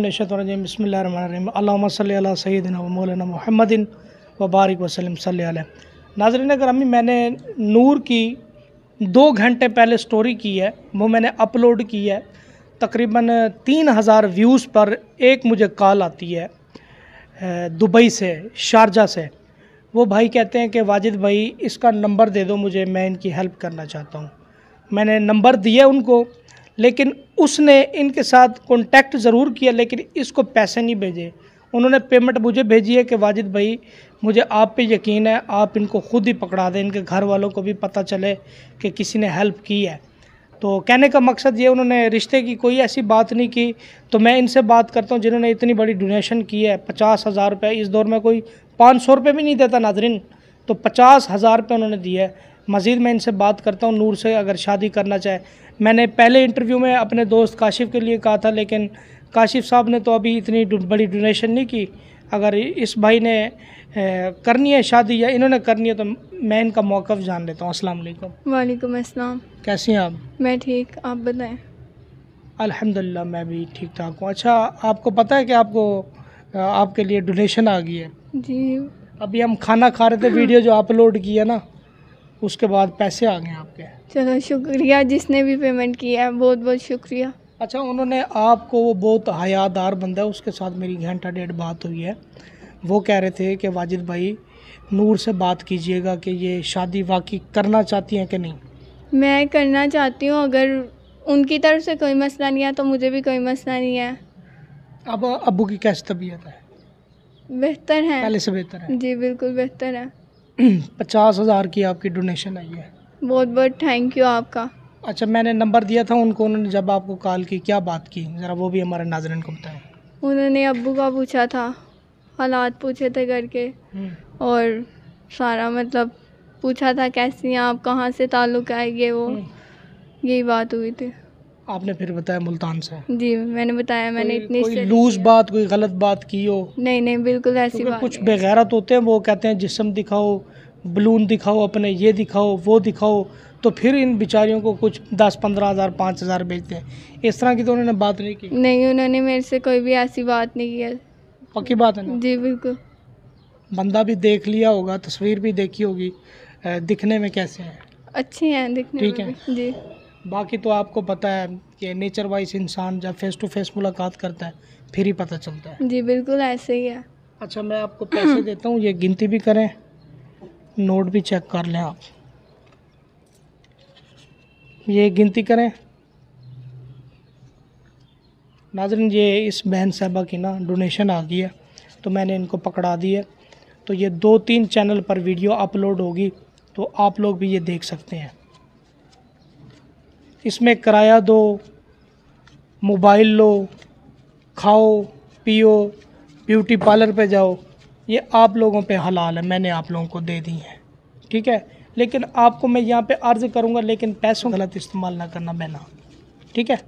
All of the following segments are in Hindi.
बसमीम अल्लाम सैदिन मौलाना महमदिन वबारक वसलम सल नाज़रीन अगर अम्मी मैंने नूर की दो घंटे पहले स्टोरी की है वो मैंने अपलोड की है तकरीबन तीन हज़ार व्यूज़ पर एक मुझे कॉल आती है दुबई से शारजा से वो भाई कहते हैं कि वाजिद भाई इसका नंबर दे दो मुझे मैं इनकी हेल्प करना चाहता हूँ मैंने नंबर दिया उनको लेकिन उसने इनके साथ कॉन्टैक्ट ज़रूर किया लेकिन इसको पैसे नहीं भेजे उन्होंने पेमेंट मुझे भेजी है कि वाजिद भाई मुझे आप पे यकीन है आप इनको खुद ही पकड़ा दें इनके घर वालों को भी पता चले कि किसी ने हेल्प की है तो कहने का मकसद ये उन्होंने रिश्ते की कोई ऐसी बात नहीं की तो मैं इनसे बात करता हूँ जिन्होंने इतनी बड़ी डोनेशन की है पचास हज़ार रुपये इस दौर में कोई पाँच सौ रुपये भी नहीं देता नाजरीन तो पचास हज़ार रुपये उन्होंने दिया है मज़ीद मैं इनसे बात करता हूँ नूर से अगर शादी करना चाहे मैंने पहले इंटरव्यू में अपने दोस्त काशिफ़ के लिए कहा था लेकिन काशिफ़ साहब ने तो अभी इतनी बड़ी डोनेशन नहीं की अगर इस भाई ने करनी है शादी या इन्होंने करनी है तो मैं इनका मौक़ जान लेता हूँ असलम वालेकुम वालेकुम अस्सलाम हैं आप मैं ठीक आप बताएं अल्हम्दुलिल्लाह मैं भी ठीक ठाक हूँ अच्छा आपको पता है कि आपको आपके लिए डोनेशन आ गई है जी अभी हम खाना खा रहे थे वीडियो जो अपलोड की है ना उसके बाद पैसे आ गए आपके चलो शुक्रिया जिसने भी पेमेंट किया है बहुत बहुत शुक्रिया अच्छा उन्होंने आपको वो बहुत हयादार बंदा है उसके साथ मेरी घंटा डेढ़ बात हुई है वो कह रहे थे कि वाजिद भाई नूर से बात कीजिएगा कि ये शादी वाकई करना चाहती हैं कि नहीं मैं करना चाहती हूँ अगर उनकी तरफ से कोई मसला नहीं है तो मुझे भी कोई मसला नहीं है अब अबू की कैसी तबीयत है बेहतर है पहले से बेहतर है जी बिल्कुल बेहतर है पचास हज़ार की आपकी डोनेशन आई है बहुत बहुत थैंक यू आपका अच्छा मैंने नंबर दिया था उनको उन्होंने जब आपको कॉल की क्या बात की ज़रा वो भी हमारे नाजरन को बताएं उन्होंने अबू का पूछा था हालात पूछे थे घर के हम्म। और सारा मतलब पूछा था कैसी हैं आप कहाँ से ताल्लुक़ आएंगे वो हम्म। यही बात हुई थी आपने फिर बताया मुल्तान से जी मैंने बताया मैंने कोई, इतनी कोई लूज बात कोई गलत बात की हो नहीं नहीं बिल्कुल ऐसी बात कुछ बेगैरत होते हैं वो कहते हैं जिसम दिखाओ बलून दिखाओ अपने ये दिखाओ वो दिखाओ तो फिर इन बिचारियों को कुछ दस पंद्रह हज़ार पाँच हज़ार भेजते हैं इस तरह की तो उन्होंने बात नहीं की नहीं उन्होंने मेरे से कोई भी ऐसी बात नहीं की पक्की बात है जी बिल्कुल बंदा भी देख लिया होगा तस्वीर भी देखी होगी दिखने में कैसे हैं अच्छी हैं दिखने ठीक है जी बाकी तो आपको पता है कि नेचर वाइज इंसान जब फेस टू फेस मुलाकात करता है फिर ही पता चलता है जी बिल्कुल ऐसे ही है अच्छा मैं आपको पैसे देता हूँ ये गिनती भी करें नोट भी चेक कर लें आप ये गिनती करें नाजरन ये इस बहन साहबा की ना डोनेशन आ गई है तो मैंने इनको पकड़ा दी है तो ये दो तीन चैनल पर वीडियो अपलोड होगी तो आप लोग भी ये देख सकते हैं इसमें किराया दो मोबाइल लो खाओ पियो ब्यूटी पार्लर पे जाओ ये आप लोगों पे हलाल है मैंने आप लोगों को दे दी है ठीक है लेकिन आपको मैं यहाँ पे अर्ज़ करूँगा लेकिन पैसों का गलत इस्तेमाल ना करना बहना ठीक है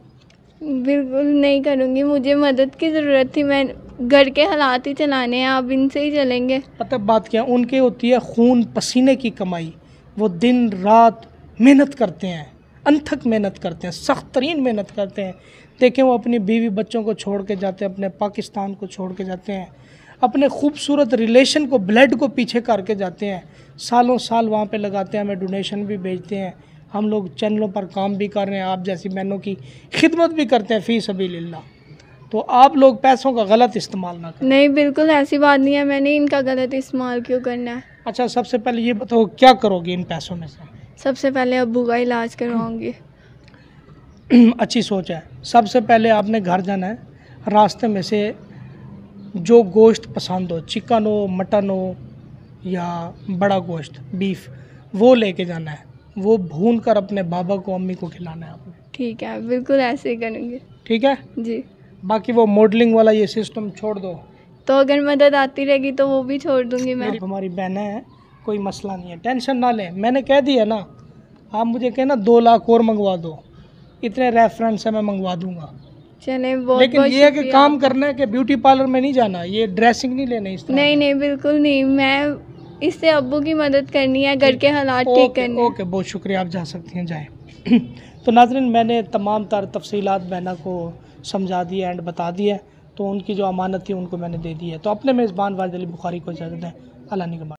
बिल्कुल नहीं करूँगी मुझे मदद की ज़रूरत थी मैं घर के हालात ही चलाने हैं आप इनसे ही चलेंगे पता बात क्या उनकी होती है खून पसीने की कमाई वो दिन रात मेहनत करते हैं अनथक मेहनत करते हैं सख्त तरीन मेहनत करते हैं देखें वो अपनी बीवी बच्चों को छोड़ के जाते हैं अपने पाकिस्तान को छोड़ के जाते हैं अपने खूबसूरत रिलेशन को ब्लड को पीछे करके जाते हैं सालों साल वहाँ पर लगाते हैं हमें डोनेशन भी भेजते हैं हम लोग चैनलों पर काम भी कर रहे हैं आप जैसी बहनों की खिदमत भी करते हैं फीस अभी लाला तो आप लोग पैसों का गलत इस्तेमाल ना करें नहीं बिल्कुल ऐसी बात नहीं है मैंने इनका गलत इस्तेमाल क्यों करना है अच्छा सबसे पहले ये बताओ क्या करोगे इन पैसों में से सबसे पहले अबू का इलाज करवाऊंगी अच्छी सोच है सबसे पहले आपने घर जाना है रास्ते में से जो गोश्त पसंद हो चिकन हो मटन हो या बड़ा गोश्त बीफ वो लेके जाना है वो भून कर अपने बाबा को अम्मी को खिलाना है आपने ठीक है बिल्कुल ऐसे ही करेंगे ठीक है जी बाकी वो मॉडलिंग वाला ये सिस्टम छोड़ दो तो अगर मदद आती रहेगी तो वो भी छोड़ दूंगी मैं हमारी बहनें हैं कोई मसला नहीं है टेंशन ना लें मैंने कह दिया ना आप मुझे कहना दो लाख और मंगवा दो इतने रेफरेंस है मैं मंगवा दूंगा चले बहुत लेकिन बहुत ये है कि काम करना है कि ब्यूटी पार्लर में नहीं जाना ये ड्रेसिंग नहीं लेना इस नहीं नहीं बिल्कुल नहीं मैं इससे अबू की मदद करनी है घर के हालात ठीक करने ओके बहुत शुक्रिया आप जा सकती हैं जाए तो नाजरन मैंने तमाम तर तफसीलात बहना को समझा दिया एंड बता दिया तो उनकी जो अमानत थी उनको मैंने दे दी है तो अपने मेज़बान वाजद अली बुखारी को इजाज़त दें अल्लाह ने